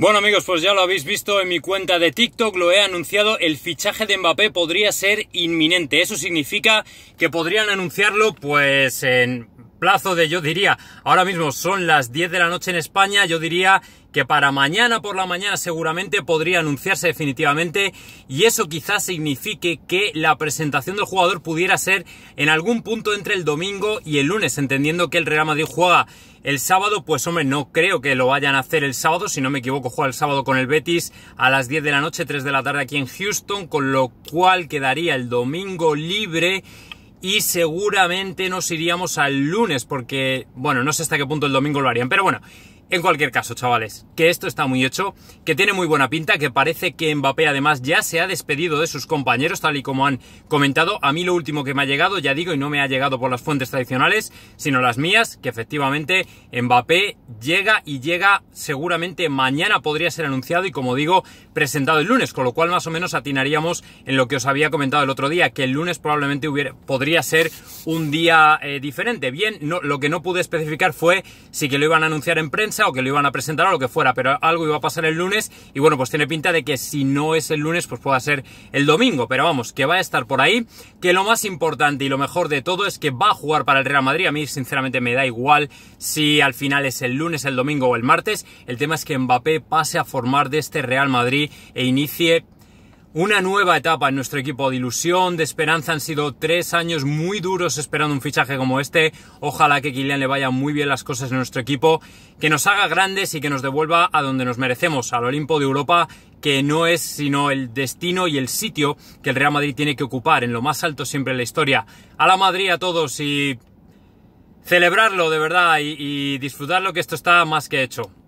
Bueno amigos, pues ya lo habéis visto en mi cuenta de TikTok, lo he anunciado, el fichaje de Mbappé podría ser inminente. Eso significa que podrían anunciarlo pues en plazo de, yo diría, ahora mismo son las 10 de la noche en España, yo diría que para mañana por la mañana seguramente podría anunciarse definitivamente y eso quizás signifique que la presentación del jugador pudiera ser en algún punto entre el domingo y el lunes, entendiendo que el Real Madrid juega el sábado, pues hombre, no creo que lo vayan a hacer el sábado, si no me equivoco, juega el sábado con el Betis a las 10 de la noche, 3 de la tarde aquí en Houston, con lo cual quedaría el domingo libre y seguramente nos iríamos al lunes porque, bueno, no sé hasta qué punto el domingo lo harían, pero bueno, en cualquier caso, chavales, que esto está muy hecho, que tiene muy buena pinta, que parece que Mbappé además ya se ha despedido de sus compañeros, tal y como han comentado. A mí lo último que me ha llegado, ya digo, y no me ha llegado por las fuentes tradicionales, sino las mías, que efectivamente Mbappé llega y llega seguramente mañana podría ser anunciado y como digo, presentado el lunes, con lo cual más o menos atinaríamos en lo que os había comentado el otro día, que el lunes probablemente hubiera, podría ser un día eh, diferente. Bien, lo que no pude especificar fue si que lo iban a anunciar en prensa, o que lo iban a presentar o lo que fuera, pero algo iba a pasar el lunes y bueno, pues tiene pinta de que si no es el lunes, pues pueda ser el domingo, pero vamos, que va a estar por ahí, que lo más importante y lo mejor de todo es que va a jugar para el Real Madrid, a mí sinceramente me da igual si al final es el lunes, el domingo o el martes, el tema es que Mbappé pase a formar de este Real Madrid e inicie una nueva etapa en nuestro equipo de ilusión, de esperanza. Han sido tres años muy duros esperando un fichaje como este. Ojalá que Kylian le vayan muy bien las cosas en nuestro equipo, que nos haga grandes y que nos devuelva a donde nos merecemos, al Olimpo de Europa, que no es sino el destino y el sitio que el Real Madrid tiene que ocupar, en lo más alto siempre en la historia. A la Madrid a todos y celebrarlo de verdad y, y disfrutar lo que esto está más que hecho.